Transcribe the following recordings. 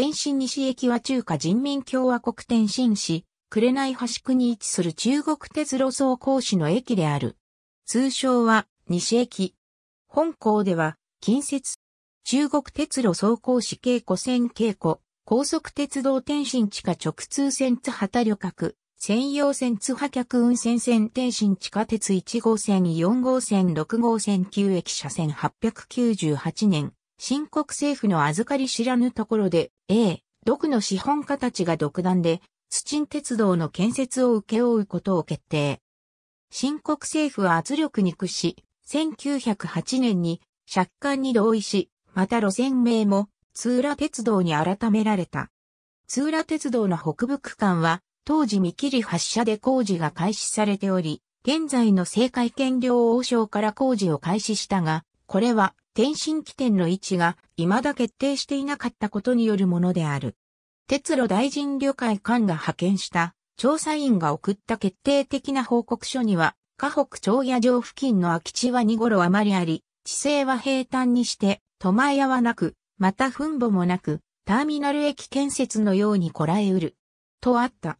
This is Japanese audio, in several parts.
天津西駅は中華人民共和国天津市、紅橋区に位置する中国鉄路走行市の駅である。通称は西駅。本校では近接中国鉄路走行市稽古線稽古、高速鉄道天津地下直通線津畑旅客、専用線津波客運線線天津地下鉄1号線4号線6号線9駅車線898年、新国政府の預かり知らぬところで、A、独の資本家たちが独断で、津鎮鉄道の建設を請け負うことを決定。新国政府は圧力に屈し、1908年に借款に同意し、また路線名も通浦鉄道に改められた。通浦鉄道の北部区間は、当時見切り発車で工事が開始されており、現在の政界権領王将から工事を開始したが、これは天津起点の位置が未だ決定していなかったことによるものである。鉄路大臣旅会館が派遣した調査員が送った決定的な報告書には、河北町野城付近の空き地は2頃余りあり、地勢は平坦にして、苫屋はなく、また墳墓もなく、ターミナル駅建設のようにこらえうる。とあった。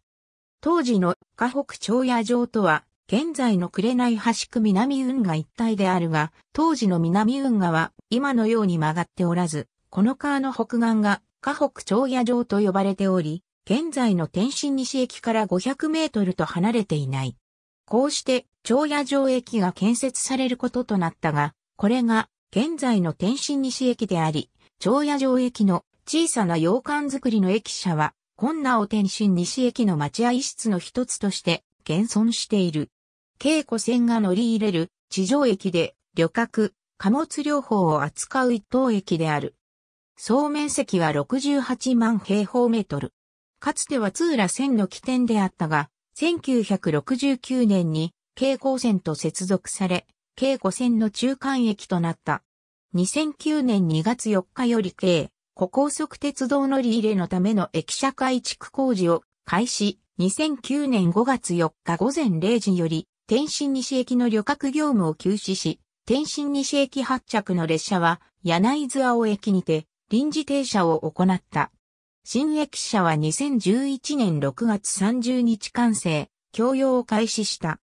当時の河北町野城とは、現在の紅橋区南運河一帯であるが、当時の南運河は今のように曲がっておらず、この川の北岸が、河北長野城と呼ばれており、現在の天津西駅から500メートルと離れていない。こうして、長野城駅が建設されることとなったが、これが、現在の天津西駅であり、長野城駅の小さな洋館づくりの駅舎は、んなお天津西駅の待合室の一つとして、現存している。稽古船が乗り入れる地上駅で、旅客、貨物療法を扱う一等駅である。総面積は68万平方メートル。かつては通羅線の起点であったが、1969年に京光線と接続され、京5線の中間駅となった。2009年2月4日より京、古高速鉄道乗り入れのための駅舎改築工事を開始、2009年5月4日午前0時より、天津西駅の旅客業務を休止し、天津西駅発着の列車は、柳津青駅にて、臨時停車を行った。新駅舎は2011年6月30日完成、供用を開始した。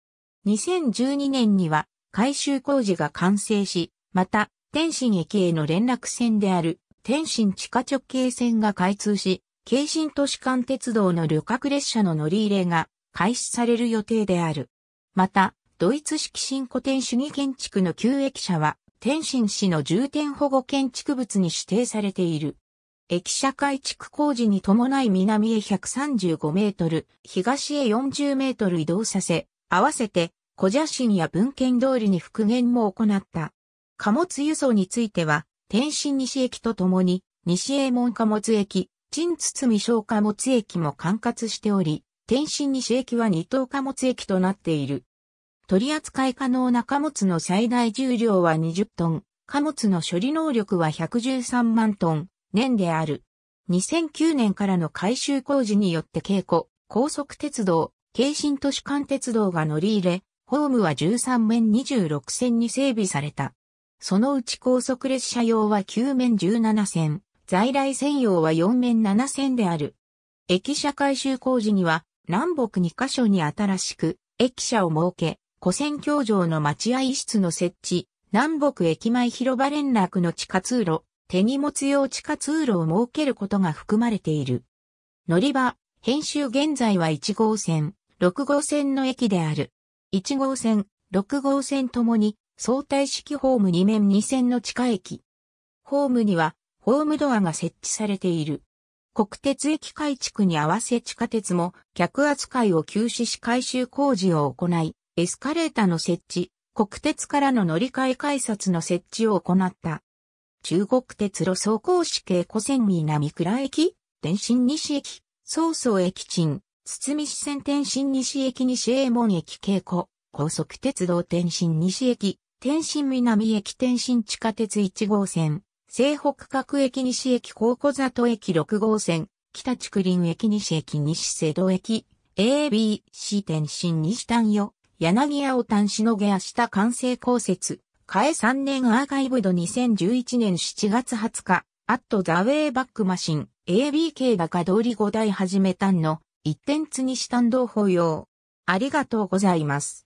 2012年には改修工事が完成し、また、天津駅への連絡線である天津地下直径線が開通し、京津都市間鉄道の旅客列車の乗り入れが開始される予定である。また、ドイツ式新古典主義建築の旧駅舎は、天津市の重点保護建築物に指定されている。駅舎改築工事に伴い南へ135メートル、東へ40メートル移動させ、合わせて、小写真や文献通りに復元も行った。貨物輸送については、天津西駅とともに、西英門貨物駅、陳堤小貨物駅も管轄しており、天津西駅は二等貨物駅となっている。取り扱い可能な貨物の最大重量は20トン、貨物の処理能力は113万トン、年である。2009年からの改修工事によって稽古、高速鉄道、京新都市間鉄道が乗り入れ、ホームは13面26線に整備された。そのうち高速列車用は9面17線、在来線用は4面7線である。駅舎改修工事には南北2カ所に新しく駅舎を設け、古戦協場の待合室の設置、南北駅前広場連絡の地下通路、手荷物用地下通路を設けることが含まれている。乗り場、編集現在は1号線、6号線の駅である。1号線、6号線ともに相対式ホーム2面2線の地下駅。ホームにはホームドアが設置されている。国鉄駅改築に合わせ地下鉄も客扱いを休止し改修工事を行い、エスカレータの設置、国鉄からの乗り換え改札の設置を行った。中国鉄路走行士系古線南倉駅、天津西駅、曹操駅鎮、堤市線天津西駅西英門駅稽古、高速鉄道天津西駅、天津南駅天津地下鉄1号線、西北角駅西駅高古里駅6号線、北竹林駅西駅西瀬戸駅、AB、c 天津西丹予、柳屋を端しのげ明した完成公設、替え3年アーカイブド2011年7月20日、アットザウェイバックマシン、ABK が通り5台始めたんの、一点積にしたん同法要。ありがとうございます。